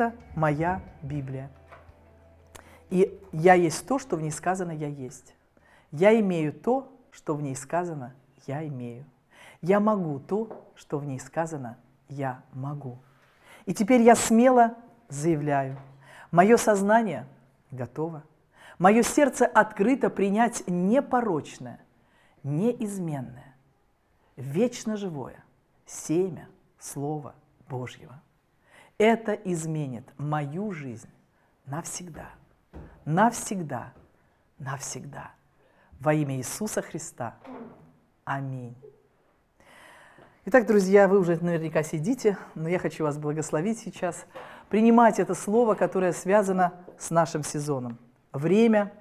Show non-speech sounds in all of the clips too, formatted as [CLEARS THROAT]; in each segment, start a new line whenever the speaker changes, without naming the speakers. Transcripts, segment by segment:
это моя Библия. И я есть то, что в ней сказано «я есть». Я имею то, что в ней сказано «я имею». Я могу то, что в ней сказано «я могу». И теперь я смело заявляю, мое сознание готово, мое сердце открыто принять непорочное, неизменное, вечно живое семя Слова Божьего. Это изменит мою жизнь навсегда, навсегда, навсегда. Во имя Иисуса Христа. Аминь. Итак, друзья, вы уже наверняка сидите, но я хочу вас благословить сейчас, принимать это слово, которое связано с нашим сезоном. Время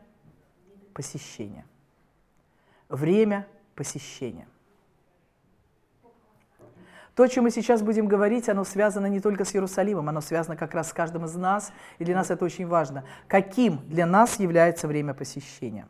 посещения. Время посещения. То, о чем мы сейчас будем говорить, оно связано не только с Иерусалимом, оно связано как раз с каждым из нас, и для нас это очень важно. Каким для нас является время посещения?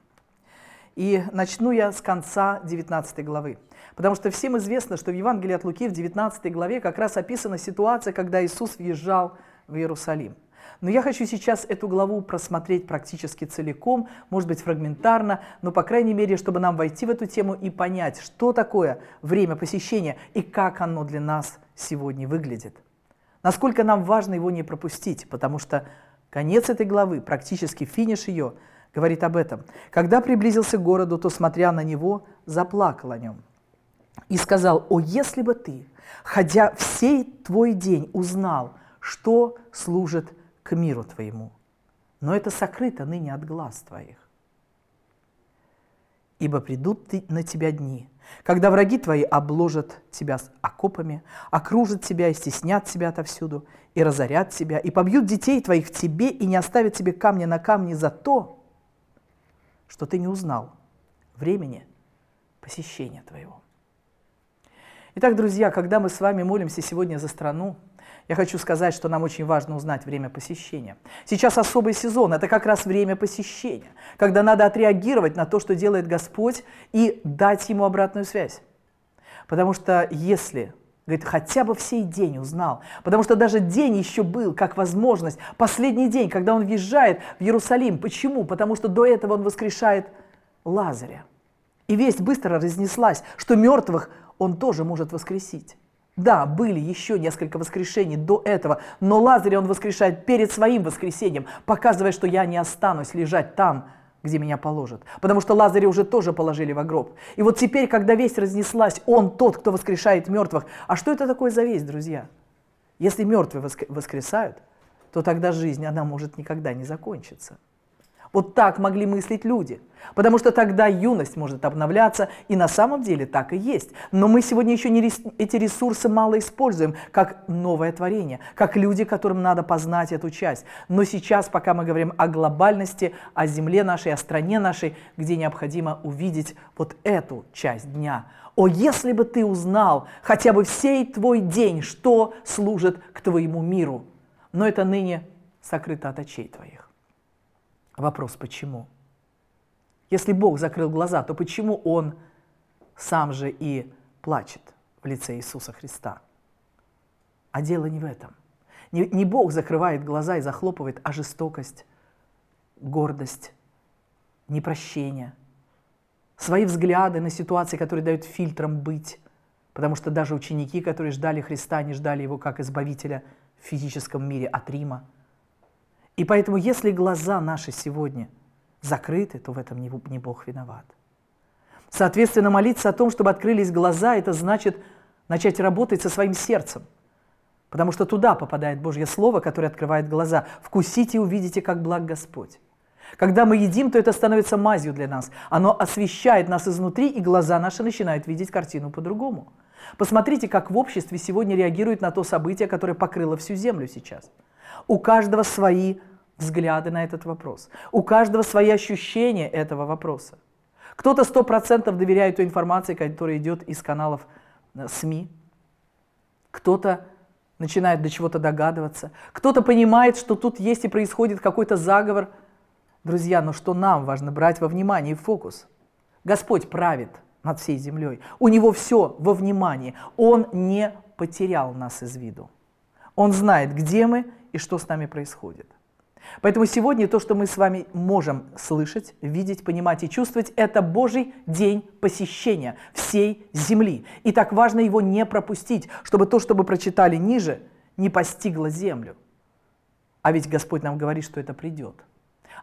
И начну я с конца 19 главы. Потому что всем известно, что в Евангелии от Луки в 19 главе как раз описана ситуация, когда Иисус въезжал в Иерусалим. Но я хочу сейчас эту главу просмотреть практически целиком, может быть фрагментарно, но по крайней мере, чтобы нам войти в эту тему и понять, что такое время посещения и как оно для нас сегодня выглядит. Насколько нам важно его не пропустить, потому что конец этой главы, практически финиш ее, говорит об этом. «Когда приблизился к городу, то, смотря на него, заплакал о нем. И сказал, «О, если бы ты, ходя всей твой день, узнал, что служит к миру твоему, но это сокрыто ныне от глаз твоих. Ибо придут на тебя дни, когда враги твои обложат тебя окопами, окружат тебя и стеснят тебя отовсюду, и разорят тебя, и побьют детей твоих в тебе, и не оставят тебе камня на камне за то, что ты не узнал времени посещения твоего. Итак, друзья, когда мы с вами молимся сегодня за страну, я хочу сказать, что нам очень важно узнать время посещения. Сейчас особый сезон, это как раз время посещения, когда надо отреагировать на то, что делает Господь, и дать Ему обратную связь. Потому что если Говорит, хотя бы всей день узнал. Потому что даже день еще был, как возможность. Последний день, когда он въезжает в Иерусалим. Почему? Потому что до этого он воскрешает Лазаря. И весть быстро разнеслась, что мертвых он тоже может воскресить. Да, были еще несколько воскрешений до этого, но Лазаря он воскрешает перед своим воскресением, показывая, что я не останусь лежать там, где меня положат. Потому что Лазаря уже тоже положили в гроб. И вот теперь, когда весть разнеслась, он тот, кто воскрешает мертвых. А что это такое за весть, друзья? Если мертвые воскресают, то тогда жизнь, она может никогда не закончиться. Вот так могли мыслить люди. Потому что тогда юность может обновляться, и на самом деле так и есть. Но мы сегодня еще не рес... эти ресурсы мало используем, как новое творение, как люди, которым надо познать эту часть. Но сейчас, пока мы говорим о глобальности, о земле нашей, о стране нашей, где необходимо увидеть вот эту часть дня. О, если бы ты узнал хотя бы всей твой день, что служит к твоему миру. Но это ныне сокрыто от очей твоих. Вопрос, почему? Если Бог закрыл глаза, то почему Он сам же и плачет в лице Иисуса Христа? А дело не в этом. Не, не Бог закрывает глаза и захлопывает, а жестокость, гордость, непрощение, свои взгляды на ситуации, которые дают фильтром быть. Потому что даже ученики, которые ждали Христа, не ждали его как избавителя в физическом мире от Рима – и поэтому, если глаза наши сегодня закрыты, то в этом не, не Бог виноват. Соответственно, молиться о том, чтобы открылись глаза, это значит начать работать со своим сердцем. Потому что туда попадает Божье Слово, которое открывает глаза. «Вкусите и увидите, как благ Господь». Когда мы едим, то это становится мазью для нас. Оно освещает нас изнутри, и глаза наши начинают видеть картину по-другому. Посмотрите, как в обществе сегодня реагирует на то событие, которое покрыло всю Землю сейчас. У каждого свои взгляды на этот вопрос. У каждого свои ощущения этого вопроса. Кто-то сто процентов доверяет той информации, которая идет из каналов э, СМИ. Кто-то начинает до чего-то догадываться. Кто-то понимает, что тут есть и происходит какой-то заговор. Друзья, но что нам важно брать во внимание и в фокус? Господь правит – над всей землей. У него все во внимании. Он не потерял нас из виду. Он знает, где мы и что с нами происходит. Поэтому сегодня то, что мы с вами можем слышать, видеть, понимать и чувствовать, это Божий день посещения всей земли. И так важно его не пропустить, чтобы то, что мы прочитали ниже, не постигло землю. А ведь Господь нам говорит, что это придет –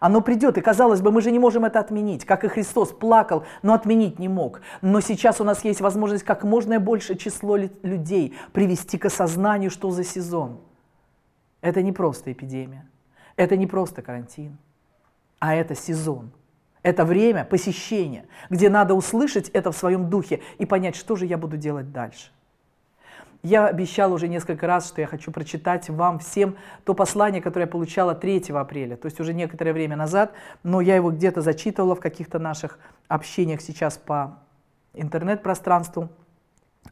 оно придет, и казалось бы, мы же не можем это отменить, как и Христос плакал, но отменить не мог. Но сейчас у нас есть возможность как можно большее число людей привести к осознанию, что за сезон. Это не просто эпидемия, это не просто карантин, а это сезон. Это время посещения, где надо услышать это в своем духе и понять, что же я буду делать дальше. Я обещал уже несколько раз, что я хочу прочитать вам всем то послание, которое я получала 3 апреля, то есть уже некоторое время назад, но я его где-то зачитывала в каких-то наших общениях сейчас по интернет-пространству.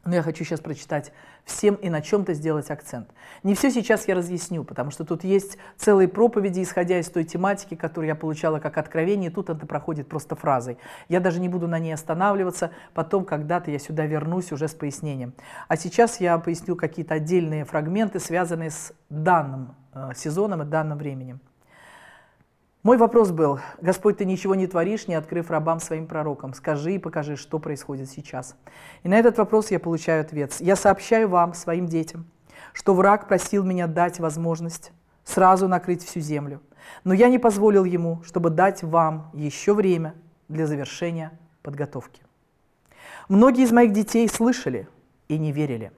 Но я хочу сейчас прочитать всем и на чем-то сделать акцент. Не все сейчас я разъясню, потому что тут есть целые проповеди, исходя из той тематики, которую я получала как откровение, тут это проходит просто фразой. Я даже не буду на ней останавливаться, потом когда-то я сюда вернусь уже с пояснением. А сейчас я поясню какие-то отдельные фрагменты, связанные с данным э, сезоном и данным временем. Мой вопрос был, Господь, ты ничего не творишь, не открыв рабам своим пророкам. Скажи и покажи, что происходит сейчас. И на этот вопрос я получаю ответ. Я сообщаю вам, своим детям, что враг просил меня дать возможность сразу накрыть всю землю. Но я не позволил ему, чтобы дать вам еще время для завершения подготовки. Многие из моих детей слышали и не верили.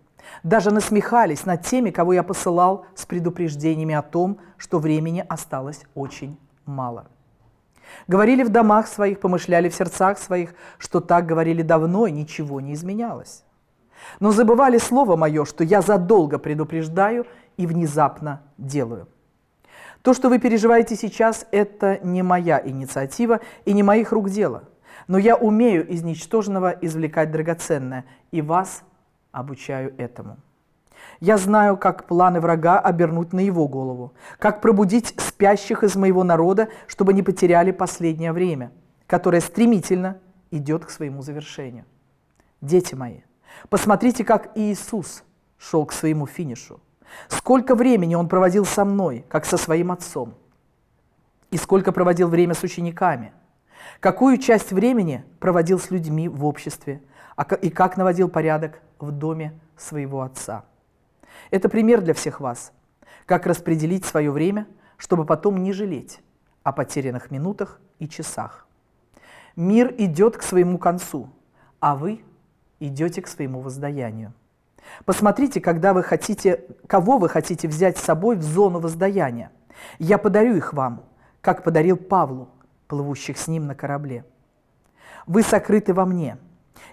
Даже насмехались над теми, кого я посылал с предупреждениями о том, что времени осталось очень мало. Говорили в домах своих, помышляли в сердцах своих, что так говорили давно, и ничего не изменялось. Но забывали слово мое, что я задолго предупреждаю и внезапно делаю. То, что вы переживаете сейчас, это не моя инициатива и не моих рук дело. Но я умею из ничтожного извлекать драгоценное, и вас обучаю этому. Я знаю, как планы врага обернуть на его голову, как пробудить спящих из моего народа, чтобы не потеряли последнее время, которое стремительно идет к своему завершению. Дети мои, посмотрите, как Иисус шел к своему финишу. Сколько времени он проводил со мной, как со своим отцом. И сколько проводил время с учениками. Какую часть времени проводил с людьми в обществе. А и как наводил порядок в доме своего отца. Это пример для всех вас, как распределить свое время, чтобы потом не жалеть о потерянных минутах и часах. Мир идет к своему концу, а вы идете к своему воздаянию. Посмотрите, когда вы хотите, кого вы хотите взять с собой в зону воздаяния. Я подарю их вам, как подарил Павлу, плывущих с ним на корабле. Вы сокрыты во мне,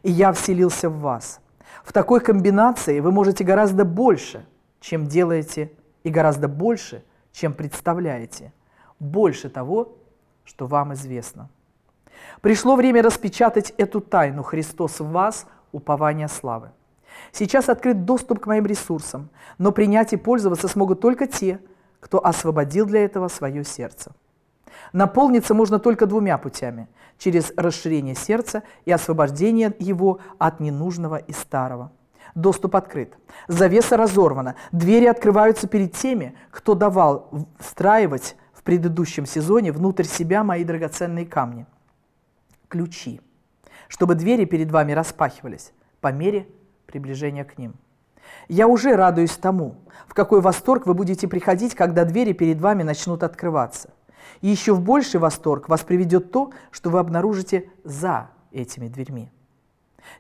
и я вселился в вас – в такой комбинации вы можете гораздо больше, чем делаете, и гораздо больше, чем представляете. Больше того, что вам известно. Пришло время распечатать эту тайну «Христос в вас, упование славы». Сейчас открыт доступ к моим ресурсам, но принять и пользоваться смогут только те, кто освободил для этого свое сердце. Наполниться можно только двумя путями через расширение сердца и освобождение его от ненужного и старого. Доступ открыт. Завеса разорвана. Двери открываются перед теми, кто давал встраивать в предыдущем сезоне внутрь себя мои драгоценные камни. Ключи. Чтобы двери перед вами распахивались по мере приближения к ним. Я уже радуюсь тому, в какой восторг вы будете приходить, когда двери перед вами начнут открываться. И еще в больший восторг вас приведет то, что вы обнаружите за этими дверьми.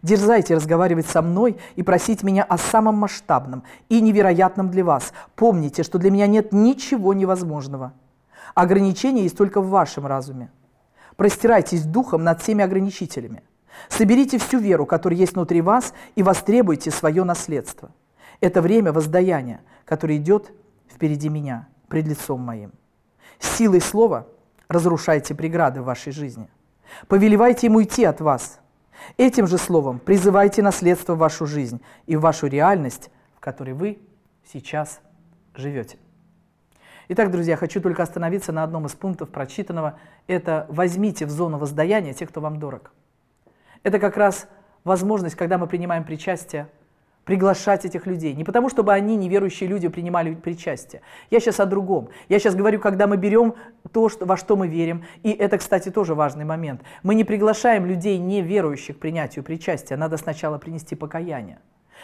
Дерзайте разговаривать со мной и просить меня о самом масштабном и невероятном для вас. Помните, что для меня нет ничего невозможного. Ограничения есть только в вашем разуме. Простирайтесь духом над всеми ограничителями. Соберите всю веру, которая есть внутри вас, и востребуйте свое наследство. Это время воздаяния, которое идет впереди меня, пред лицом моим. Силой слова разрушайте преграды в вашей жизни. Повелевайте ему уйти от вас. Этим же словом призывайте наследство в вашу жизнь и в вашу реальность, в которой вы сейчас живете. Итак, друзья, хочу только остановиться на одном из пунктов прочитанного. Это «возьмите в зону воздаяния тех, кто вам дорог». Это как раз возможность, когда мы принимаем причастие – приглашать этих людей. Не потому, чтобы они, неверующие люди, принимали причастие. Я сейчас о другом. Я сейчас говорю, когда мы берем то, что, во что мы верим. И это, кстати, тоже важный момент. Мы не приглашаем людей, неверующих, к принятию причастия. Надо сначала принести покаяние.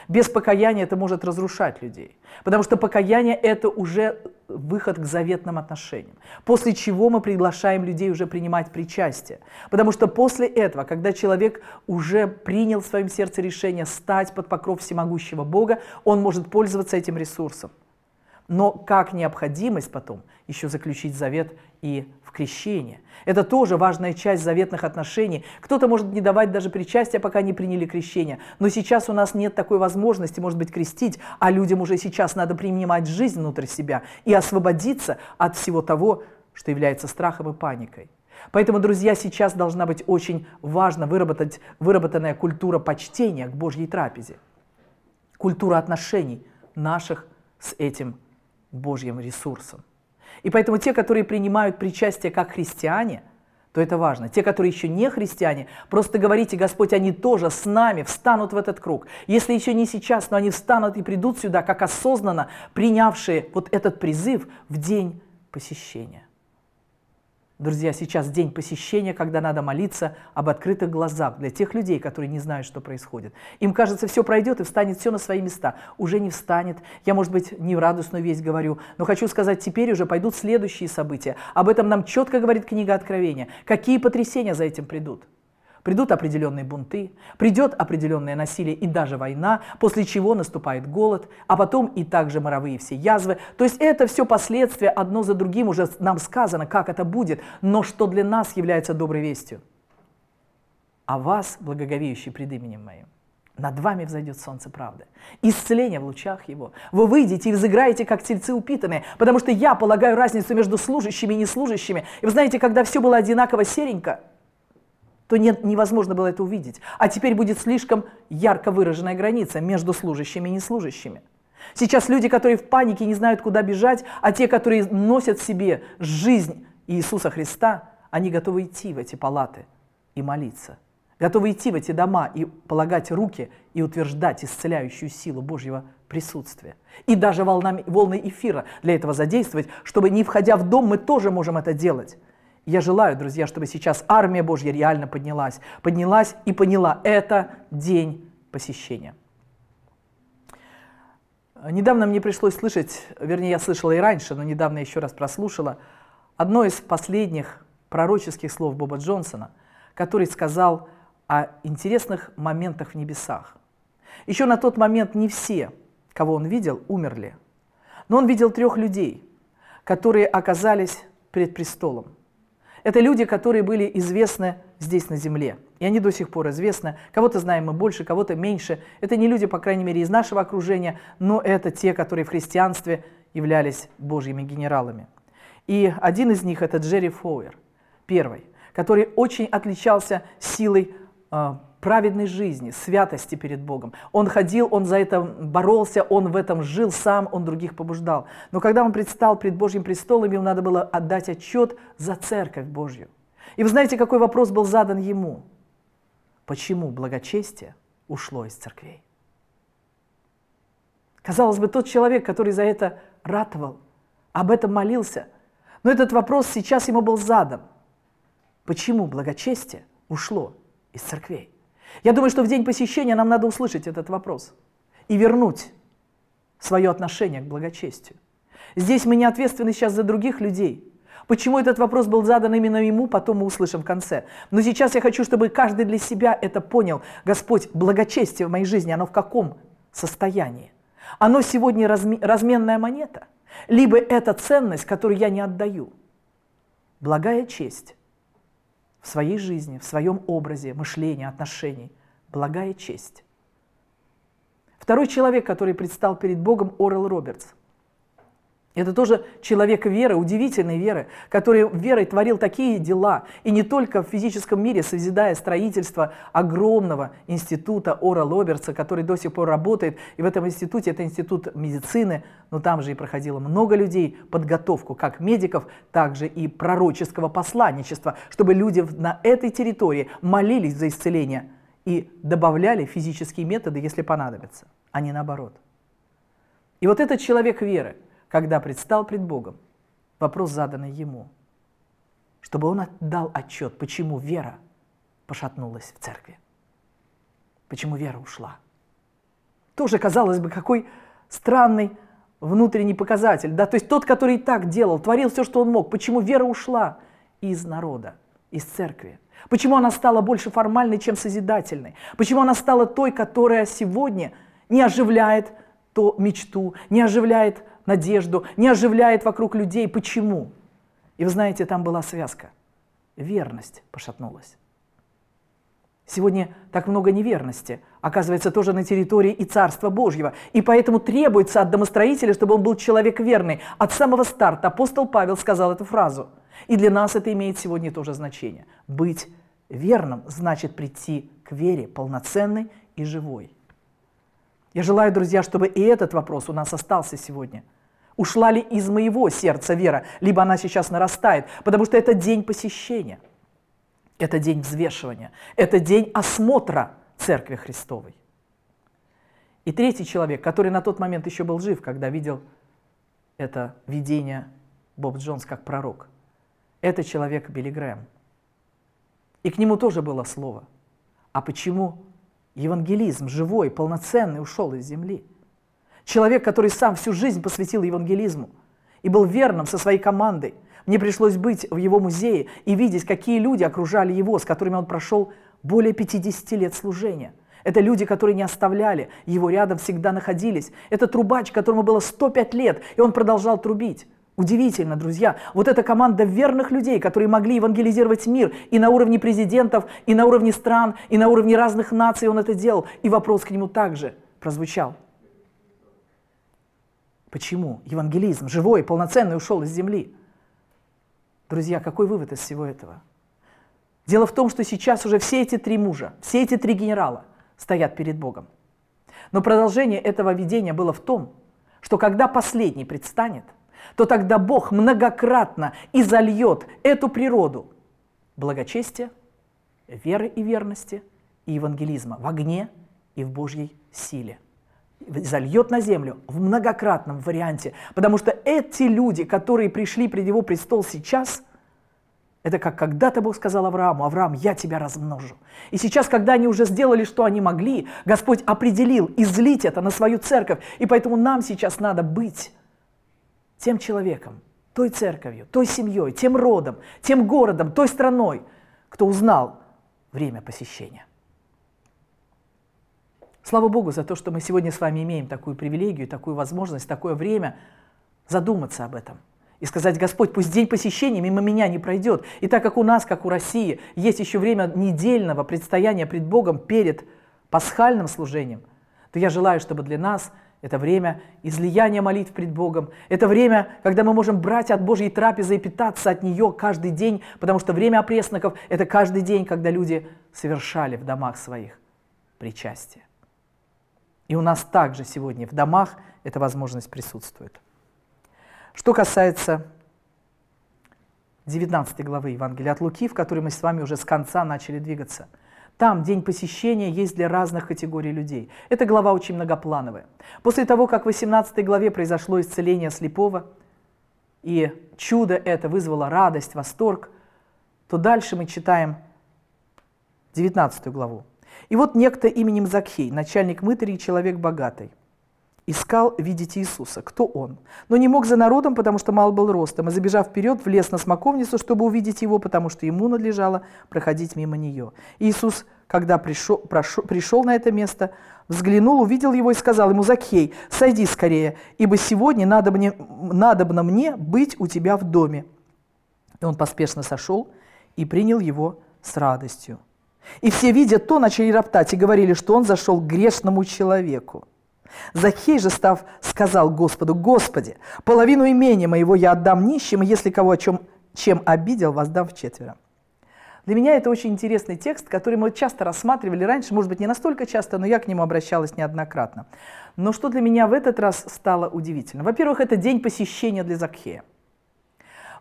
Без покаяния это может разрушать людей. Потому что покаяние – это уже выход к заветным отношениям, после чего мы приглашаем людей уже принимать причастие. Потому что после этого, когда человек уже принял в своем сердце решение стать под покров всемогущего Бога, он может пользоваться этим ресурсом но как необходимость потом еще заключить завет и в крещение. Это тоже важная часть заветных отношений. Кто-то может не давать даже причастия, пока не приняли крещение. Но сейчас у нас нет такой возможности, может быть, крестить, а людям уже сейчас надо принимать жизнь внутрь себя и освободиться от всего того, что является страхом и паникой. Поэтому, друзья, сейчас должна быть очень важно выработать, выработанная культура почтения к Божьей трапезе, культура отношений наших с этим Божьим ресурсом. И поэтому те, которые принимают причастие как христиане, то это важно. Те, которые еще не христиане, просто говорите, Господь, они тоже с нами встанут в этот круг. Если еще не сейчас, но они встанут и придут сюда, как осознанно принявшие вот этот призыв в день посещения. Друзья, сейчас день посещения, когда надо молиться об открытых глазах для тех людей, которые не знают, что происходит. Им кажется, все пройдет и встанет все на свои места. Уже не встанет. Я, может быть, не радостную весть говорю, но хочу сказать, теперь уже пойдут следующие события. Об этом нам четко говорит книга Откровения. Какие потрясения за этим придут? Придут определенные бунты, придет определенное насилие и даже война, после чего наступает голод, а потом и также моровые все язвы. То есть это все последствия одно за другим, уже нам сказано, как это будет, но что для нас является доброй вестью. А вас, благоговеющий пред именем моим, над вами взойдет солнце правды. Исцеление в лучах его. Вы выйдете и взыграете, как тельцы упитанные, потому что я полагаю разницу между служащими и неслужащими. И вы знаете, когда все было одинаково серенько, то нет, невозможно было это увидеть. А теперь будет слишком ярко выраженная граница между служащими и неслужащими. Сейчас люди, которые в панике не знают, куда бежать, а те, которые носят в себе жизнь Иисуса Христа, они готовы идти в эти палаты и молиться, готовы идти в эти дома и полагать руки и утверждать исцеляющую силу Божьего присутствия. И даже волнами, волны эфира для этого задействовать, чтобы, не входя в дом, мы тоже можем это делать. Я желаю, друзья, чтобы сейчас армия Божья реально поднялась, поднялась и поняла, это день посещения. Недавно мне пришлось слышать, вернее, я слышала и раньше, но недавно еще раз прослушала, одно из последних пророческих слов Боба Джонсона, который сказал о интересных моментах в небесах. Еще на тот момент не все, кого он видел, умерли. Но он видел трех людей, которые оказались перед престолом. Это люди, которые были известны здесь, на Земле. И они до сих пор известны. Кого-то знаем мы больше, кого-то меньше. Это не люди, по крайней мере, из нашего окружения, но это те, которые в христианстве являлись божьими генералами. И один из них – это Джерри Фоуэр, первый, который очень отличался силой а, праведной жизни, святости перед Богом. Он ходил, он за это боролся, он в этом жил сам, он других побуждал. Но когда он предстал пред Божьим престолом, ему надо было отдать отчет за Церковь Божью. И вы знаете, какой вопрос был задан ему? Почему благочестие ушло из церквей? Казалось бы, тот человек, который за это ратовал, об этом молился, но этот вопрос сейчас ему был задан. Почему благочестие ушло из церквей? Я думаю, что в день посещения нам надо услышать этот вопрос и вернуть свое отношение к благочестию. Здесь мы не ответственны сейчас за других людей. Почему этот вопрос был задан именно ему, потом мы услышим в конце. Но сейчас я хочу, чтобы каждый для себя это понял. Господь, благочестие в моей жизни, оно в каком состоянии? Оно сегодня разменная монета. Либо это ценность, которую я не отдаю. Благая честь своей жизни, в своем образе, мышлении, отношений. Благая честь. Второй человек, который предстал перед Богом, Орел Робертс – это тоже человек веры, удивительной веры, который верой творил такие дела, и не только в физическом мире, созидая строительство огромного института Ора Лоберца, который до сих пор работает, и в этом институте, это институт медицины, но там же и проходило много людей подготовку, как медиков, так же и пророческого посланничества, чтобы люди на этой территории молились за исцеление и добавляли физические методы, если понадобятся, а не наоборот. И вот этот человек веры – когда предстал пред Богом, вопрос, заданный ему, чтобы он отдал отчет, почему вера пошатнулась в церкви, почему вера ушла. Тоже, казалось бы, какой странный внутренний показатель, да, то есть тот, который и так делал, творил все, что он мог, почему вера ушла из народа, из церкви, почему она стала больше формальной, чем созидательной, почему она стала той, которая сегодня не оживляет то мечту, не оживляет надежду, не оживляет вокруг людей. Почему? И вы знаете, там была связка. Верность пошатнулась. Сегодня так много неверности, оказывается, тоже на территории и Царства Божьего. И поэтому требуется от домостроителя, чтобы он был человек верный. От самого старта апостол Павел сказал эту фразу. И для нас это имеет сегодня тоже значение. Быть верным значит прийти к вере полноценной и живой. Я желаю, друзья, чтобы и этот вопрос у нас остался сегодня – Ушла ли из моего сердца вера, либо она сейчас нарастает, потому что это день посещения, это день взвешивания, это день осмотра Церкви Христовой. И третий человек, который на тот момент еще был жив, когда видел это видение Боб Джонс как пророк, это человек Билли Грэм. И к нему тоже было слово. А почему евангелизм живой, полноценный ушел из земли – Человек, который сам всю жизнь посвятил евангелизму и был верным со своей командой. Мне пришлось быть в его музее и видеть, какие люди окружали его, с которыми он прошел более 50 лет служения. Это люди, которые не оставляли, его рядом всегда находились. Это трубач, которому было 105 лет, и он продолжал трубить. Удивительно, друзья, вот эта команда верных людей, которые могли евангелизировать мир и на уровне президентов, и на уровне стран, и на уровне разных наций он это делал, и вопрос к нему также прозвучал – Почему? Евангелизм живой, полноценный ушел из земли. Друзья, какой вывод из всего этого? Дело в том, что сейчас уже все эти три мужа, все эти три генерала стоят перед Богом. Но продолжение этого видения было в том, что когда последний предстанет, то тогда Бог многократно изольет эту природу благочестия, веры и верности и евангелизма в огне и в Божьей силе зальет на землю в многократном варианте, потому что эти люди, которые пришли пред его престол сейчас, это как когда-то Бог сказал Аврааму, Авраам, я тебя размножу. И сейчас, когда они уже сделали, что они могли, Господь определил излить это на свою церковь, и поэтому нам сейчас надо быть тем человеком, той церковью, той семьей, тем родом, тем городом, той страной, кто узнал время посещения. Слава Богу за то, что мы сегодня с вами имеем такую привилегию, такую возможность, такое время задуматься об этом. И сказать, Господь, пусть день посещения мимо меня не пройдет. И так как у нас, как у России, есть еще время недельного предстояния пред Богом перед пасхальным служением, то я желаю, чтобы для нас – это время излияния молитв пред Богом. Это время, когда мы можем брать от Божьей трапезы и питаться от нее каждый день, потому что время опресноков – это каждый день, когда люди совершали в домах своих причастие. И у нас также сегодня в домах эта возможность присутствует. Что касается 19 главы Евангелия от Луки, в которой мы с вами уже с конца начали двигаться. Там день посещения есть для разных категорий людей. Эта глава очень многоплановая. После того, как в 18 главе произошло исцеление слепого, и чудо это вызвало радость, восторг, то дальше мы читаем 19 главу. И вот некто именем Закхей, начальник мытарей и человек богатый, искал видеть Иисуса. Кто он? Но не мог за народом, потому что мал был ростом, и, забежав вперед, влез на смоковницу, чтобы увидеть его, потому что ему надлежало проходить мимо нее. Иисус, когда пришел, прошел, пришел на это место, взглянул, увидел его и сказал ему, «Закхей, сойди скорее, ибо сегодня надо мне, надобно мне быть у тебя в доме». И он поспешно сошел и принял его с радостью. И все, видя то, начали роптать и говорили, что он зашел к грешному человеку. Захей же, став, сказал Господу, «Господи, половину имения моего я отдам нищим, и если кого о чем, чем обидел, воздам в четверо». Для меня это очень интересный текст, который мы часто рассматривали раньше, может быть, не настолько часто, но я к нему обращалась неоднократно. Но что для меня в этот раз стало удивительно? Во-первых, это день посещения для Захея.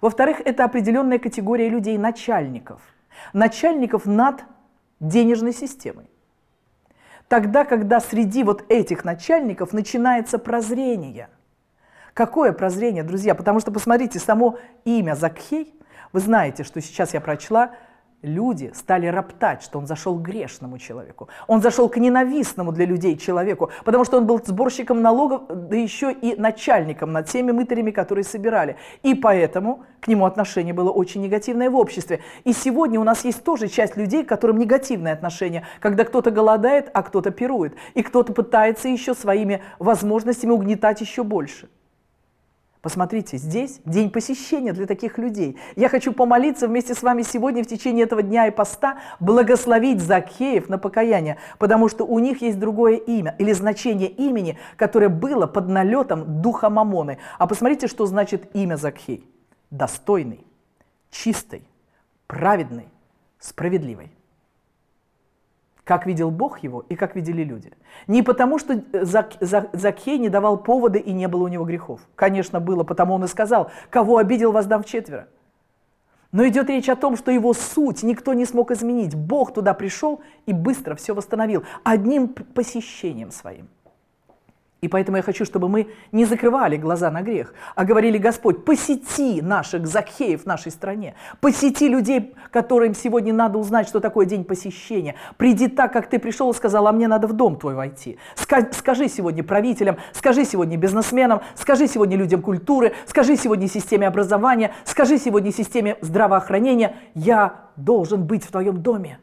Во-вторых, это определенная категория людей, начальников. Начальников над денежной системой. Тогда, когда среди вот этих начальников начинается прозрение. Какое прозрение, друзья? Потому что посмотрите, само имя Закхей, вы знаете, что сейчас я прочла, люди стали роптать, что он зашел к грешному человеку. Он зашел к ненавистному для людей человеку, потому что он был сборщиком налогов, да еще и начальником над теми мытарями, которые собирали. И поэтому к нему отношение было очень негативное в обществе. И сегодня у нас есть тоже часть людей, к которым негативное отношение, когда кто-то голодает, а кто-то пирует, и кто-то пытается еще своими возможностями угнетать еще больше. Посмотрите, здесь день посещения для таких людей. Я хочу помолиться вместе с вами сегодня в течение этого дня и поста, благословить Закхеев на покаяние, потому что у них есть другое имя или значение имени, которое было под налетом духа Мамоны. А посмотрите, что значит имя Закхей. Достойный, чистый, праведный, справедливый как видел Бог его и как видели люди. Не потому, что Зак, э, Зак, Закхей не давал повода и не было у него грехов. Конечно, было, потому он и сказал, кого обидел, воздам в четверо. Но идет речь о том, что его суть никто не смог изменить. Бог туда пришел и быстро все восстановил одним посещением своим. И поэтому я хочу, чтобы мы не закрывали глаза на грех, а говорили, Господь, посети наших Закхеев в нашей стране, посети людей, которым сегодня надо узнать, что такое день посещения. Приди так, как ты пришел и сказал, а мне надо в дом твой войти. Скажи сегодня правителям, скажи сегодня бизнесменам, скажи сегодня людям культуры, скажи сегодня системе образования, скажи сегодня системе здравоохранения, я должен быть в твоем доме.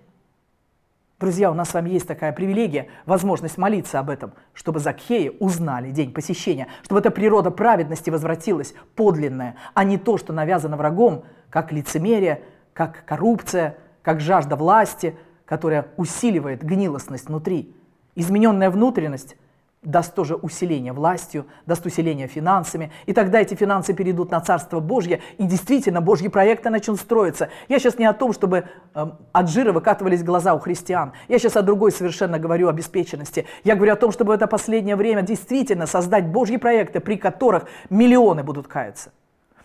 Друзья, у нас с вами есть такая привилегия, возможность молиться об этом, чтобы Закхеи узнали день посещения, чтобы эта природа праведности возвратилась, подлинная, а не то, что навязано врагом, как лицемерие, как коррупция, как жажда власти, которая усиливает гнилостность внутри. Измененная внутренность даст тоже усиление властью, даст усиление финансами, и тогда эти финансы перейдут на Царство Божье, и действительно Божьи проекты начнут строиться. Я сейчас не о том, чтобы э, от жира выкатывались глаза у христиан, я сейчас о другой совершенно говорю, обеспеченности. Я говорю о том, чтобы в это последнее время действительно создать Божьи проекты, при которых миллионы будут каяться.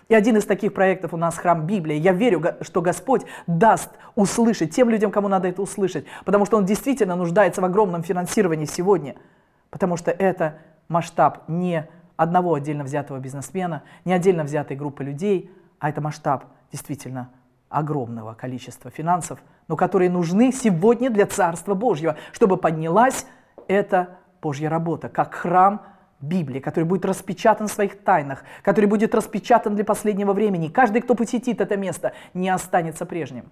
И один из таких проектов у нас храм Библии. Я верю, что Господь даст услышать тем людям, кому надо это услышать, потому что он действительно нуждается в огромном финансировании сегодня – потому что это масштаб не одного отдельно взятого бизнесмена, не отдельно взятой группы людей, а это масштаб действительно огромного количества финансов, но которые нужны сегодня для Царства Божьего, чтобы поднялась эта Божья работа, как храм Библии, который будет распечатан в своих тайнах, который будет распечатан для последнего времени. Каждый, кто посетит это место, не останется прежним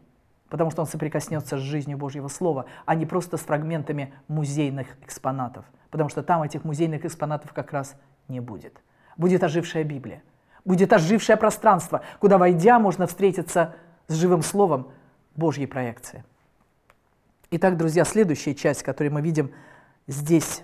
потому что он соприкоснется с жизнью Божьего Слова, а не просто с фрагментами музейных экспонатов, потому что там этих музейных экспонатов как раз не будет. Будет ожившая Библия, будет ожившее пространство, куда, войдя, можно встретиться с живым Словом Божьей проекции. Итак, друзья, следующая часть, которую мы видим здесь,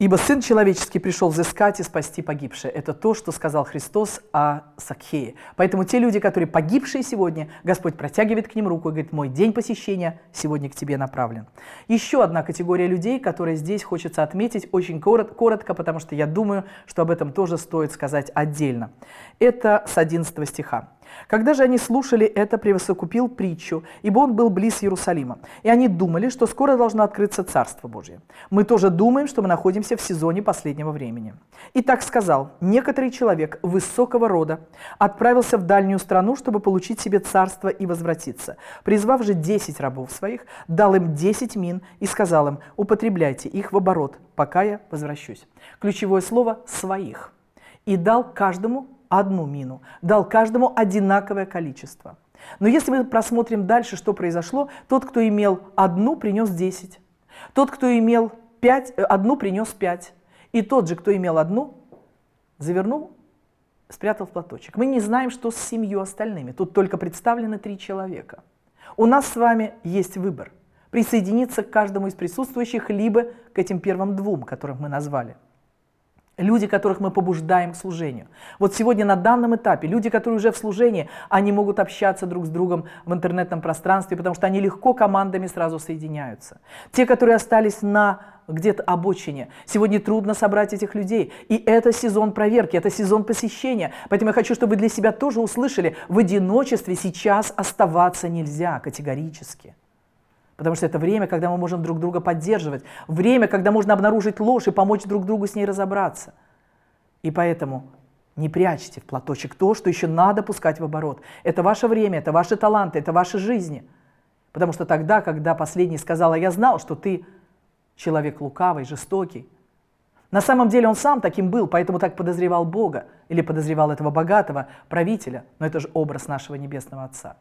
Ибо Сын Человеческий пришел взыскать и спасти погибшее. Это то, что сказал Христос о Сакхее. Поэтому те люди, которые погибшие сегодня, Господь протягивает к ним руку и говорит, мой день посещения сегодня к тебе направлен. Еще одна категория людей, которые здесь хочется отметить очень коротко, потому что я думаю, что об этом тоже стоит сказать отдельно. Это с 11 стиха. Когда же они слушали это, превосокупил притчу, ибо он был близ Иерусалима. И они думали, что скоро должно открыться Царство Божье. Мы тоже думаем, что мы находимся в сезоне последнего времени. И так сказал, некоторый человек высокого рода отправился в дальнюю страну, чтобы получить себе царство и возвратиться. Призвав же десять рабов своих, дал им десять мин и сказал им, употребляйте их в оборот, пока я возвращусь. Ключевое слово «своих». И дал каждому одну мину, дал каждому одинаковое количество. Но если мы просмотрим дальше, что произошло, тот, кто имел одну, принес 10. Тот, кто имел 5, э, одну, принес 5. И тот же, кто имел одну, завернул, спрятал в платочек. Мы не знаем, что с семью остальными. Тут только представлены три человека. У нас с вами есть выбор – присоединиться к каждому из присутствующих, либо к этим первым двум, которых мы назвали – люди, которых мы побуждаем к служению. Вот сегодня на данном этапе люди, которые уже в служении, они могут общаться друг с другом в интернетном пространстве, потому что они легко командами сразу соединяются. Те, которые остались на где-то обочине. Сегодня трудно собрать этих людей. И это сезон проверки, это сезон посещения. Поэтому я хочу, чтобы вы для себя тоже услышали, в одиночестве сейчас оставаться нельзя категорически. Потому что это время, когда мы можем друг друга поддерживать. Время, когда можно обнаружить ложь и помочь друг другу с ней разобраться. И поэтому не прячьте в платочек то, что еще надо пускать в оборот. Это ваше время, это ваши таланты, это ваши жизни. Потому что тогда, когда последний сказала, я знал, что ты человек лукавый, жестокий, на самом деле он сам таким был, поэтому так подозревал Бога или подозревал этого богатого правителя, но это же образ нашего небесного Отца.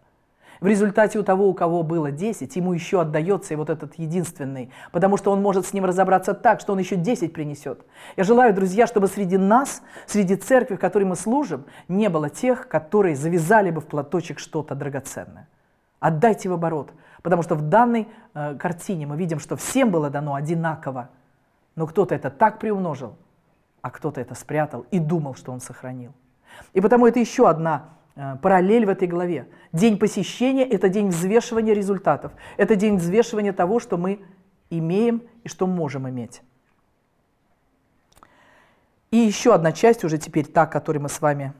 В результате у того, у кого было 10, ему еще отдается и вот этот единственный, потому что он может с ним разобраться так, что он еще 10 принесет. Я желаю, друзья, чтобы среди нас, среди церкви, в которой мы служим, не было тех, которые завязали бы в платочек что-то драгоценное. Отдайте в оборот, потому что в данной э, картине мы видим, что всем было дано одинаково, но кто-то это так приумножил, а кто-то это спрятал и думал, что он сохранил. И потому это еще одна Э, параллель в этой главе. День посещения – это день взвешивания результатов, это день взвешивания того, что мы имеем и что можем иметь. И еще одна часть уже теперь та, к которой мы с вами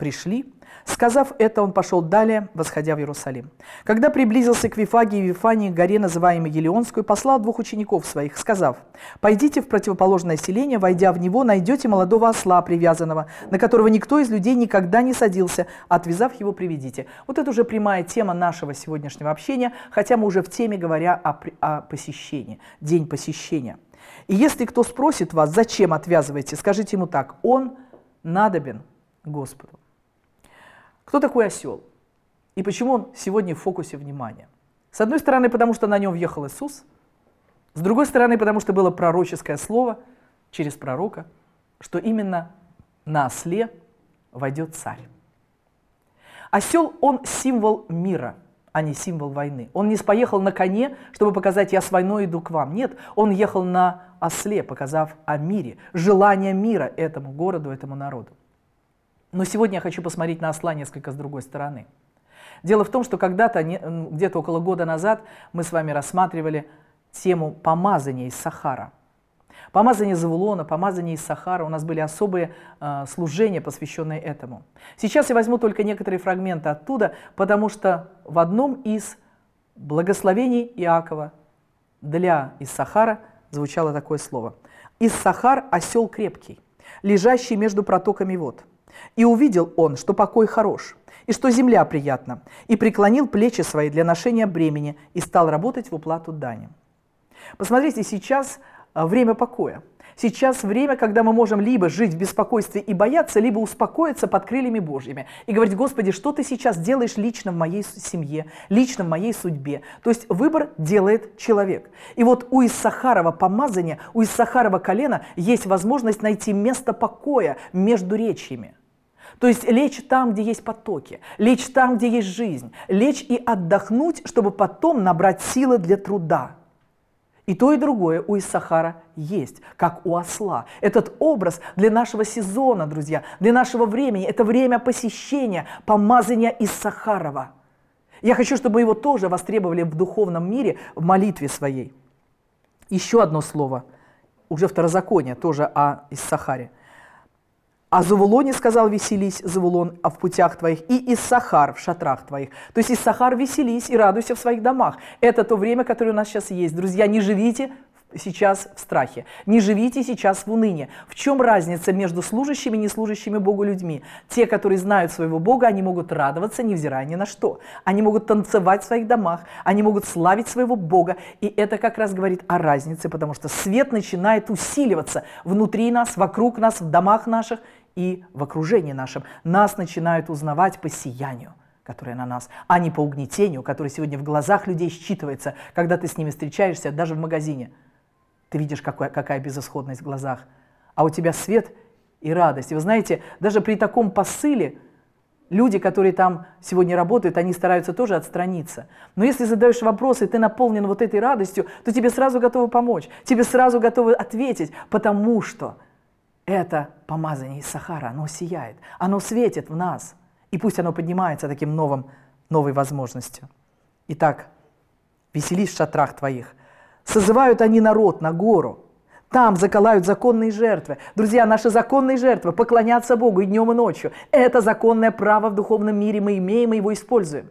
пришли. Сказав это, он пошел далее, восходя в Иерусалим. Когда приблизился к Вифагии и Вифании, горе, называемой Елеонской, послал двух учеников своих, сказав, «Пойдите в противоположное селение, войдя в него, найдете молодого осла привязанного, на которого никто из людей никогда не садился, отвязав его, приведите». Вот это уже прямая тема нашего сегодняшнего общения, хотя мы уже в теме, говоря о, о посещении, день посещения. И если кто спросит вас, зачем отвязываете, скажите ему так, он надобен Господу. Кто такой осел? И почему он сегодня в фокусе внимания? С одной стороны, потому что на нем въехал Иисус, с другой стороны, потому что было пророческое слово через пророка, что именно на осле войдет царь. Осел, он символ мира, а не символ войны. Он не поехал на коне, чтобы показать «я с войной иду к вам». Нет, он ехал на осле, показав о мире, желание мира этому городу, этому народу. Но сегодня я хочу посмотреть на осла несколько с другой стороны. Дело в том, что когда-то, где-то около года назад, мы с вами рассматривали тему помазания из Сахара. Помазание Завулона, помазание из Сахара, у нас были особые э, служения, посвященные этому. Сейчас я возьму только некоторые фрагменты оттуда, потому что в одном из благословений Иакова для из Сахара звучало такое слово. "Из Сахар осел крепкий, лежащий между протоками вод». И увидел он, что покой хорош, и что земля приятна, и преклонил плечи свои для ношения бремени, и стал работать в уплату дани. Посмотрите, сейчас а, время покоя. Сейчас время, когда мы можем либо жить в беспокойстве и бояться, либо успокоиться под крыльями Божьими и говорить, Господи, что ты сейчас делаешь лично в моей семье, лично в моей судьбе. То есть выбор делает человек. И вот у Иссахарова помазания, у Иссахарова колена есть возможность найти место покоя между речьями. То есть лечь там, где есть потоки, лечь там, где есть жизнь, лечь и отдохнуть, чтобы потом набрать силы для труда. И то, и другое у Иссахара есть, как у осла. Этот образ для нашего сезона, друзья, для нашего времени, это время посещения, помазания Иссахарова. Я хочу, чтобы его тоже востребовали в духовном мире, в молитве своей. Еще одно слово, уже второзаконие, тоже о Иссахаре – «О а Завулоне сказал веселись, Завулон, а в путях твоих, и из Сахар в шатрах твоих». То есть из Сахар веселись и радуйся в своих домах. Это то время, которое у нас сейчас есть. Друзья, не живите сейчас в страхе. Не живите сейчас в унынии. В чем разница между служащими и неслужащими Богу людьми? Те, которые знают своего Бога, они могут радоваться, невзирая ни на что. Они могут танцевать в своих домах, они могут славить своего Бога. И это как раз говорит о разнице, потому что свет начинает усиливаться внутри нас, вокруг нас, в домах наших – и в окружении нашем. Нас начинают узнавать по сиянию которое на нас, а не по угнетению, которое сегодня в глазах людей считывается, когда ты с ними встречаешься, даже в магазине. Ты видишь, какая, какая безысходность в глазах. А у тебя свет и радость. И вы знаете, даже при таком посыле люди, которые там сегодня работают, они стараются тоже отстраниться. Но если задаешь вопросы, ты наполнен вот этой радостью, то тебе сразу готовы помочь, тебе сразу готовы ответить, потому что – это помазание из Сахара, оно сияет, оно светит в нас. И пусть оно поднимается таким новым, новой возможностью. Итак, веселись в шатрах твоих. Созывают они народ на гору. Там заколают законные жертвы. Друзья, наши законные жертвы поклоняться Богу и днем, и ночью. Это законное право в духовном мире. Мы имеем и его используем.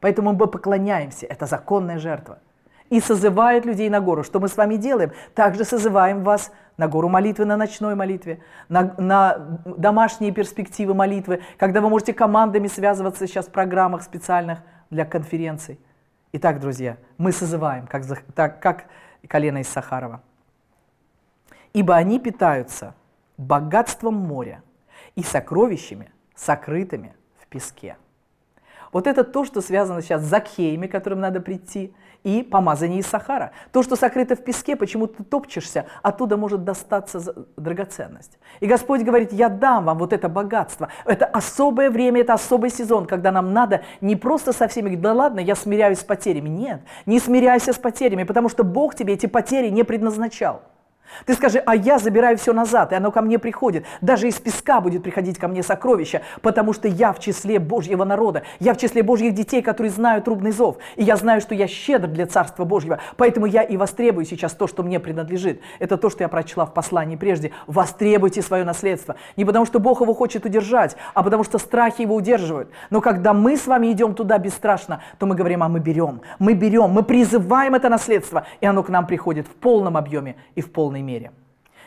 Поэтому мы поклоняемся. Это законная жертва и созывает людей на гору. Что мы с вами делаем? Также созываем вас на гору молитвы, на ночной молитве, на, на домашние перспективы молитвы, когда вы можете командами связываться сейчас в программах специальных для конференций. Итак, друзья, мы созываем, как, так, как колено из Сахарова. «Ибо они питаются богатством моря и сокровищами, сокрытыми в песке». Вот это то, что связано сейчас с Закхеями, к которым надо прийти – и помазание Сахара. То, что сокрыто в песке, почему ты топчешься, оттуда может достаться драгоценность. И Господь говорит, я дам вам вот это богатство. Это особое время, это особый сезон, когда нам надо не просто со всеми говорить, да ладно, я смиряюсь с потерями. Нет, не смиряйся с потерями, потому что Бог тебе эти потери не предназначал. Ты скажи, а я забираю все назад, и оно ко мне приходит. Даже из песка будет приходить ко мне сокровище, потому что я в числе Божьего народа, я в числе Божьих детей, которые знают трубный зов. И я знаю, что я щедр для Царства Божьего, поэтому я и востребую сейчас то, что мне принадлежит. Это то, что я прочла в послании прежде. Востребуйте свое наследство. Не потому, что Бог его хочет удержать, а потому, что страхи его удерживают. Но когда мы с вами идем туда бесстрашно, то мы говорим, а мы берем, мы берем, мы призываем это наследство, и оно к нам приходит в полном объеме и в полной примере.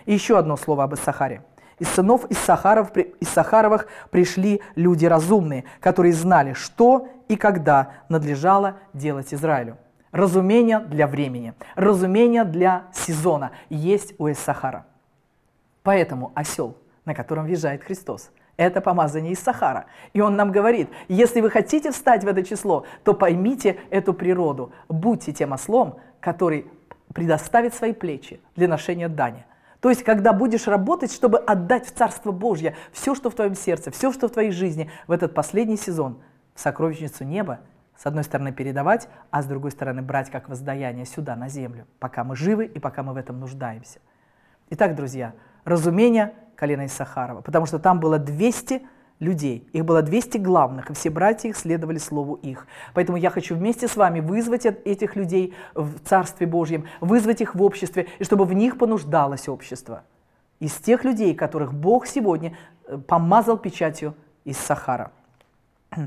И еще одно слово об Иссахаре. Из сынов Иссахаров, Иссахаровых пришли люди разумные, которые знали, что и когда надлежало делать Израилю. Разумение для времени, разумение для сезона есть у Иссахара. Поэтому осел, на котором въезжает Христос, это помазание из Сахара. И он нам говорит, если вы хотите встать в это число, то поймите эту природу, будьте тем ослом, который предоставить свои плечи для ношения дани. То есть, когда будешь работать, чтобы отдать в Царство Божье все, что в твоем сердце, все, что в твоей жизни, в этот последний сезон, в сокровищницу неба, с одной стороны передавать, а с другой стороны брать как воздаяние сюда, на землю, пока мы живы и пока мы в этом нуждаемся. Итак, друзья, разумение колена Исахарова, потому что там было 200 людей. Их было 200 главных, и все братья их следовали слову их. Поэтому я хочу вместе с вами вызвать этих людей в Царстве Божьем, вызвать их в обществе, и чтобы в них понуждалось общество. Из тех людей, которых Бог сегодня э, помазал печатью из Сахара. [CLEARS THROAT]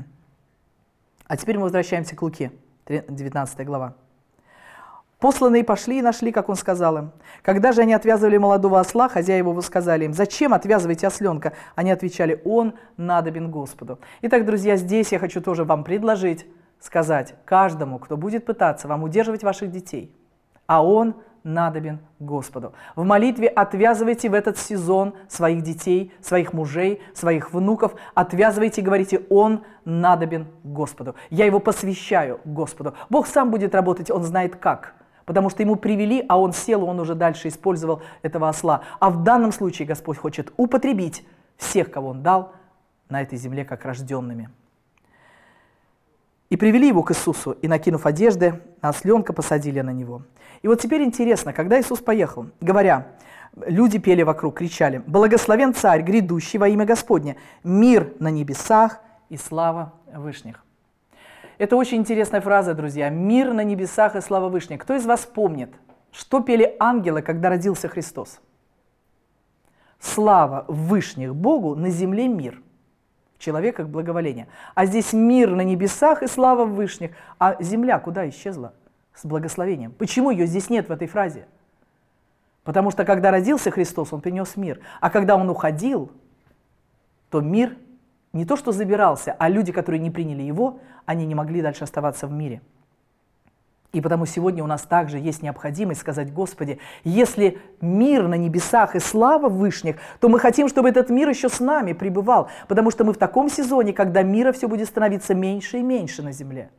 А теперь мы возвращаемся к Луке, 19 глава. Посланные пошли и нашли, как он сказал им. Когда же они отвязывали молодого осла, хозяева его сказали им, «Зачем отвязываете осленка?» Они отвечали, «Он надобен Господу». Итак, друзья, здесь я хочу тоже вам предложить сказать каждому, кто будет пытаться вам удерживать ваших детей, а он надобен Господу. В молитве отвязывайте в этот сезон своих детей, своих мужей, своих внуков. Отвязывайте и говорите, он надобен Господу. Я его посвящаю Господу. Бог сам будет работать, он знает как потому что ему привели, а он сел, он уже дальше использовал этого осла. А в данном случае Господь хочет употребить всех, кого он дал, на этой земле как рожденными. И привели его к Иисусу, и, накинув одежды, на осленка посадили на него. И вот теперь интересно, когда Иисус поехал, говоря, люди пели вокруг, кричали, «Благословен Царь, грядущий во имя Господне, мир на небесах и слава вышних». Это очень интересная фраза, друзья. «Мир на небесах и слава Вышня». Кто из вас помнит, что пели ангелы, когда родился Христос? «Слава Вышних Богу на земле мир» в человеках благоволение. А здесь мир на небесах и слава в вышних. А земля куда исчезла? С благословением. Почему ее здесь нет в этой фразе? Потому что когда родился Христос, Он принес мир. А когда Он уходил, то мир не то что забирался, а люди, которые не приняли его, они не могли дальше оставаться в мире. И потому сегодня у нас также есть необходимость сказать, Господи, если мир на небесах и слава в вышних, то мы хотим, чтобы этот мир еще с нами пребывал, потому что мы в таком сезоне, когда мира все будет становиться меньше и меньше на земле.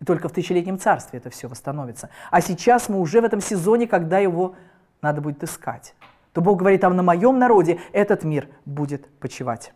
И только в тысячелетнем царстве это все восстановится. А сейчас мы уже в этом сезоне, когда его надо будет искать. То Бог говорит, там на моем народе этот мир будет почивать.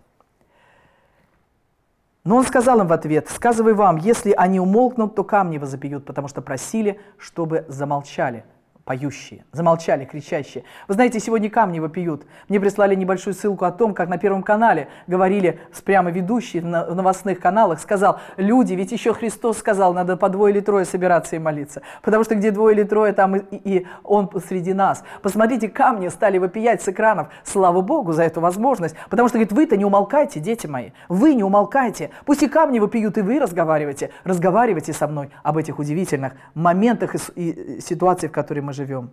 Но он сказал им в ответ, сказывай вам, если они умолкнут, то камни возопьют, потому что просили, чтобы замолчали поющие, замолчали, кричащие. Вы знаете, сегодня камни вопиют. Мне прислали небольшую ссылку о том, как на Первом канале говорили с прямо ведущий на, новостных каналах, сказал, люди, ведь еще Христос сказал, надо по двое или трое собираться и молиться, потому что где двое или трое, там и, и Он среди нас. Посмотрите, камни стали вопиять с экранов. Слава Богу за эту возможность, потому что, говорит, вы-то не умолкайте, дети мои, вы не умолкайте. Пусть и камни вопиют, и вы разговариваете, разговаривайте со мной об этих удивительных моментах и, и ситуации, в которой мы живем.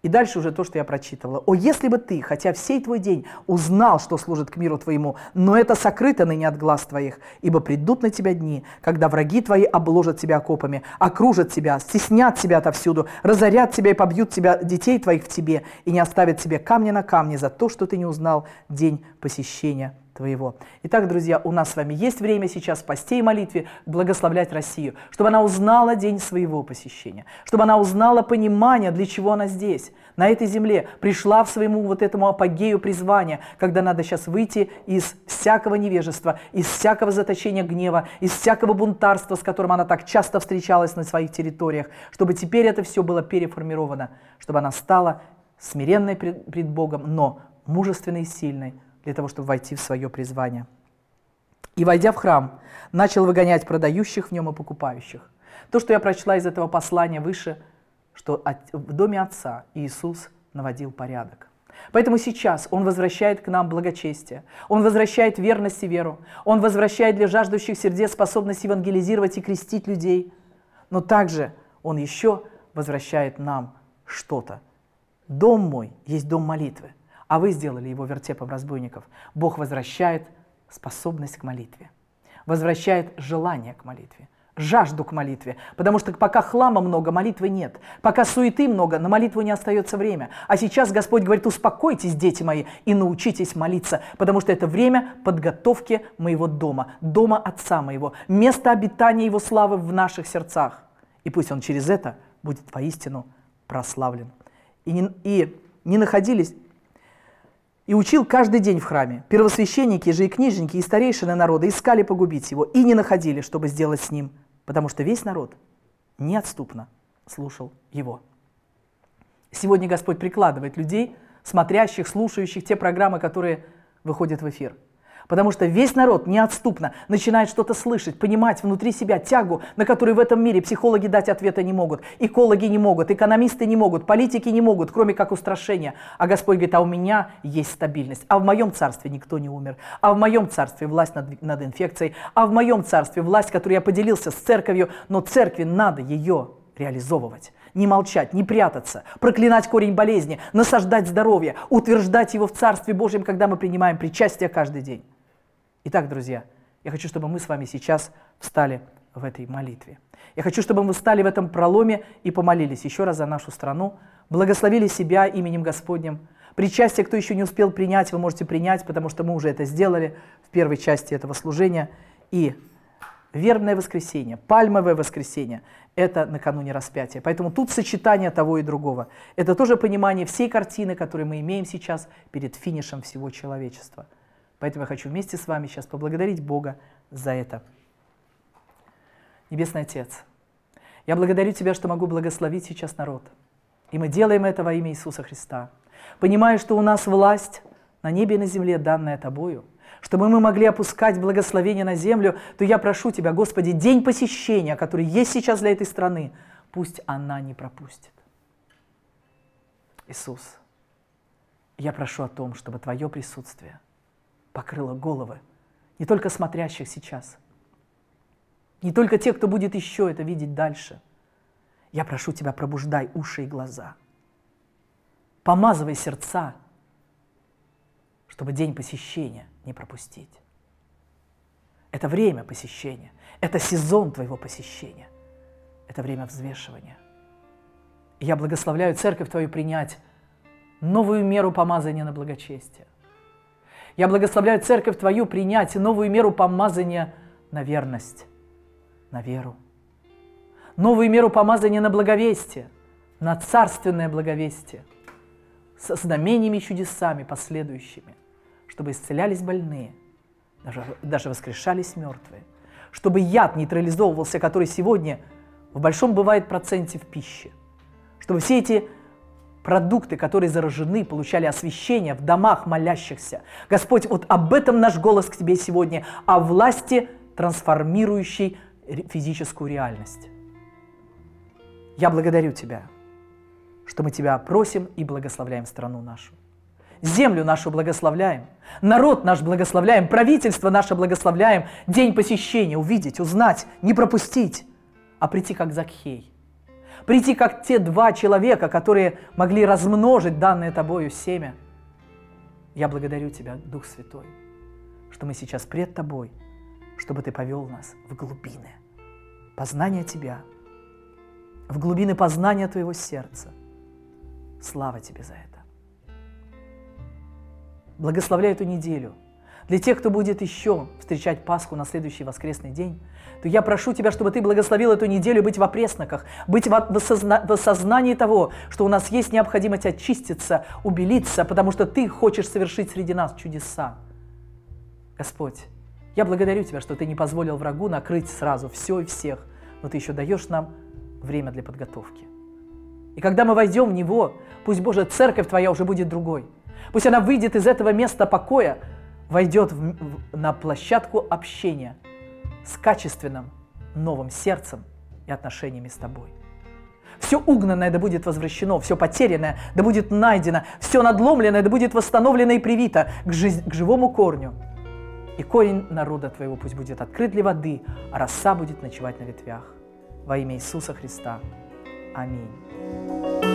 И дальше уже то, что я прочитывала. «О, если бы ты, хотя всей твой день, узнал, что служит к миру твоему, но это сокрыто ныне от глаз твоих, ибо придут на тебя дни, когда враги твои обложат тебя окопами, окружат тебя, стеснят тебя отовсюду, разорят тебя и побьют тебя, детей твоих в тебе, и не оставят тебе камня на камне за то, что ты не узнал день посещения твоего. Итак, друзья, у нас с вами есть время сейчас в посте и молитве благословлять Россию, чтобы она узнала день своего посещения, чтобы она узнала понимание, для чего она здесь, на этой земле, пришла в своему вот этому апогею призвания, когда надо сейчас выйти из всякого невежества, из всякого заточения гнева, из всякого бунтарства, с которым она так часто встречалась на своих территориях, чтобы теперь это все было переформировано, чтобы она стала смиренной пред, пред Богом, но мужественной и сильной, для того, чтобы войти в свое призвание. И, войдя в храм, начал выгонять продающих в нем и покупающих. То, что я прочла из этого послания выше, что от, в доме Отца Иисус наводил порядок. Поэтому сейчас Он возвращает к нам благочестие, Он возвращает верность и веру, Он возвращает для жаждущих сердец способность евангелизировать и крестить людей, но также Он еще возвращает нам что-то. Дом мой есть дом молитвы а вы сделали его вертепом разбойников. Бог возвращает способность к молитве, возвращает желание к молитве, жажду к молитве, потому что пока хлама много, молитвы нет, пока суеты много, на молитву не остается время. А сейчас Господь говорит, успокойтесь, дети мои, и научитесь молиться, потому что это время подготовки моего дома, дома Отца моего, место обитания Его славы в наших сердцах. И пусть Он через это будет воистину прославлен. И не, и не находились и учил каждый день в храме. Первосвященники же и книжники, и старейшины народа искали погубить его и не находили, чтобы сделать с ним, потому что весь народ неотступно слушал его. Сегодня Господь прикладывает людей, смотрящих, слушающих те программы, которые выходят в эфир – Потому что весь народ неотступно начинает что-то слышать, понимать внутри себя тягу, на которую в этом мире психологи дать ответа не могут, экологи не могут, экономисты не могут, политики не могут, кроме как устрашения. А Господь говорит, а у меня есть стабильность, а в моем царстве никто не умер, а в моем царстве власть над, над инфекцией, а в моем царстве власть, которую я поделился с церковью, но церкви надо ее реализовывать. Не молчать, не прятаться, проклинать корень болезни, насаждать здоровье, утверждать его в Царстве Божьем, когда мы принимаем причастие каждый день. Итак, друзья, я хочу, чтобы мы с вами сейчас встали в этой молитве. Я хочу, чтобы мы встали в этом проломе и помолились еще раз за нашу страну, благословили себя именем Господним. Причастие, кто еще не успел принять, вы можете принять, потому что мы уже это сделали в первой части этого служения. И верное воскресенье, пальмовое воскресенье – это накануне распятия. Поэтому тут сочетание того и другого. Это тоже понимание всей картины, которую мы имеем сейчас перед финишем всего человечества – Поэтому я хочу вместе с вами сейчас поблагодарить Бога за это. Небесный Отец, я благодарю Тебя, что могу благословить сейчас народ. И мы делаем это во имя Иисуса Христа, понимая, что у нас власть на небе и на земле, данная Тобою, чтобы мы могли опускать благословение на землю, то я прошу Тебя, Господи, день посещения, который есть сейчас для этой страны, пусть она не пропустит. Иисус, я прошу о том, чтобы Твое присутствие – покрыла головы, не только смотрящих сейчас, не только тех, кто будет еще это видеть дальше. Я прошу тебя, пробуждай уши и глаза. Помазывай сердца, чтобы день посещения не пропустить. Это время посещения, это сезон твоего посещения, это время взвешивания. И я благословляю церковь твою принять новую меру помазания на благочестие – я благословляю церковь Твою принять новую меру помазания на верность, на веру. Новую меру помазания на благовестие, на царственное благовестие, со знамениями и чудесами последующими, чтобы исцелялись больные, даже, даже воскрешались мертвые, чтобы яд нейтрализовывался, который сегодня в большом бывает проценте в пище, чтобы все эти продукты, которые заражены, получали освящение в домах молящихся. Господь, вот об этом наш голос к Тебе сегодня, о власти, трансформирующей физическую реальность. Я благодарю Тебя, что мы Тебя просим и благословляем страну нашу. Землю нашу благословляем, народ наш благословляем, правительство наше благословляем, день посещения увидеть, узнать, не пропустить, а прийти как Закхей – прийти как те два человека, которые могли размножить данное тобою семя. Я благодарю Тебя, Дух Святой, что мы сейчас пред Тобой, чтобы Ты повел нас в глубины познания Тебя, в глубины познания Твоего сердца. Слава Тебе за это. Благословляю эту неделю – для тех, кто будет еще встречать Пасху на следующий воскресный день, то я прошу тебя, чтобы ты благословил эту неделю быть в опресноках, быть в, осозна- в осознании того, что у нас есть необходимость очиститься, убелиться, потому что ты хочешь совершить среди нас чудеса. Господь, я благодарю тебя, что ты не позволил врагу накрыть сразу все и всех, но ты еще даешь нам время для подготовки. И когда мы войдем в него, пусть, Боже, церковь твоя уже будет другой. Пусть она выйдет из этого места покоя, войдет в, в, на площадку общения с качественным новым сердцем и отношениями с тобой. Все угнанное да будет возвращено, все потерянное да будет найдено, все надломленное да будет восстановлено и привито к, жи- к живому корню. И корень народа твоего пусть будет открыт для воды, а роса будет ночевать на ветвях. Во имя Иисуса Христа. Аминь.